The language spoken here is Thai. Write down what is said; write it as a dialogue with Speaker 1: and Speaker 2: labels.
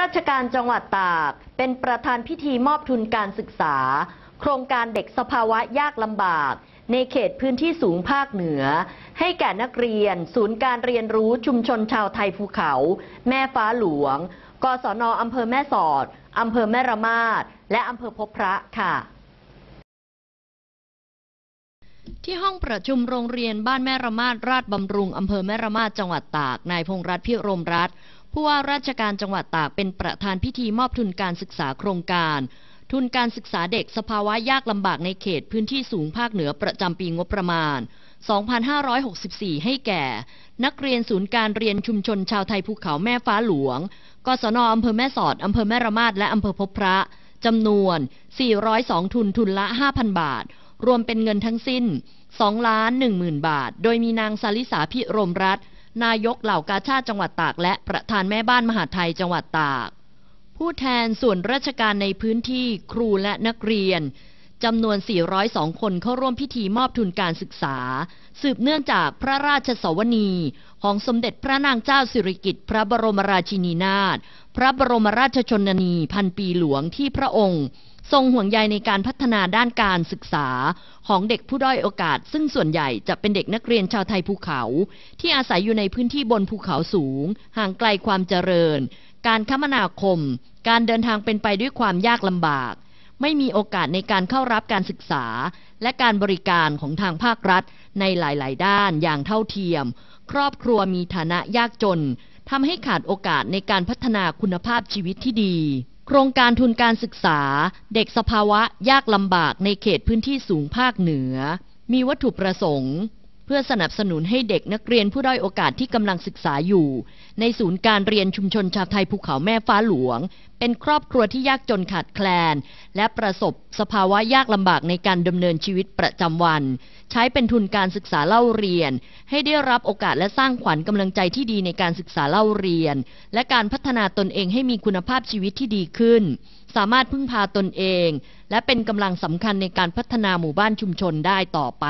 Speaker 1: ราชการจังหวัดตากเป็นประธานพิธีมอบทุนการศึกษา โครงการเด็กสภาวะยากลำบาก ในเขตพื้นที่สูงภาคเหนือ ให้แก่นักเรียน ศูนย์การเรียนรู้ชุมชนชาวไทยภูเขา แม่ฟ้าหลวงกศนออำเภอแม่สอดอำเภอแม่ระมาดและอำเภอพบพระค่ะ ที่ห้องประชุมโรงเรียนบ้านแม่ระมาดราชบำรุงอำเภอแม่ระมาดจังหวัดตากนายพงรัฐพิรมรัฐผู้ว่าราชการจังหวัดตากเป็นประธานพิธีมอบทุนการศึกษาโครงการ ทุนการศึกษาเด็กสภาวะยากลำบากในเขตพื้นที่สูงภาคเหนือประจำปีงบประมาณ 2564 ให้แก่ นักเรียนศูนย์การเรียนชุมชนชาวไทยภูเขาแม่ฟ้าหลวง กศนอำเภอแม่สอดอำเภอแม่ระมาด และอำเภอพบพระ จำนวน 402 ทุนทุนละ 5,000 บาท รวมเป็นเงินทั้งสิ้น2ล้าน1 0,000 บาท โดยมีนางสาลิสาพิรมรัฐนายกเหล่ากาชาติจังหวัดตากและประธานแม่บ้านมหาไทยจังหวัดตาก ผู้แทนส่วนราชการในพื้นที่ ครูและนักเรียนจำนวน 402 คนเข้าร่วมพิธีมอบทุนการศึกษา สืบเนื่องจากพระราชสวนี ของสมเด็จพระนางเจ้าสิริกิติ์พระบรมราชินีนาถ พระบรมราชชนนี พันปีหลวงที่พระองค์ ทรงห่วงใยในการพัฒนาด้านการศึกษา ของเด็กผู้ด้อยโอกาส ซึ่งส่วนใหญ่จะเป็นเด็กนักเรียนชาวไทยภูเขา ที่อาศัยอยู่ในพื้นที่บนภูเขาสูง ห่างไกลความเจริญ การคมนาคม การเดินทางเป็นไปด้วยความยากลำบากไม่มีโอกาสในการเข้ารับการศึกษา และการบริการของทางภาครัฐในหลายๆ ด้านอย่างเท่าเทียม ครอบครัวมีฐานะยากจนทำให้ขาดโอกาสในการพัฒนาคุณภาพชีวิตที่ดี โครงการทุนการศึกษา เด็กสภาวะยากลำบากในเขตพื้นที่สูงภาคเหนือ มีวัตถุประสงค์เพื่อสนับสนุนให้เด็กนักเรียนผู้ด้อยโอกาสที่กำลังศึกษาอยู่ ในศูนย์การเรียนชุมชนชาวไทยภูเขาแม่ฟ้าหลวง เป็นครอบครัวที่ยากจนขาดแคลน และประสบสภาวะยากลำบากในการดำเนินชีวิตประจำวัน ใช้เป็นทุนการศึกษาเล่าเรียน ให้ได้รับโอกาสและสร้างขวัญกำลังใจที่ดีในการศึกษาเล่าเรียน และการพัฒนาตนเองให้มีคุณภาพชีวิตที่ดีขึ้น สามารถพึ่งพาตนเอง และเป็นกำลังสำคัญในการพัฒนาหมู่บ้านชุมชนได้ต่อไป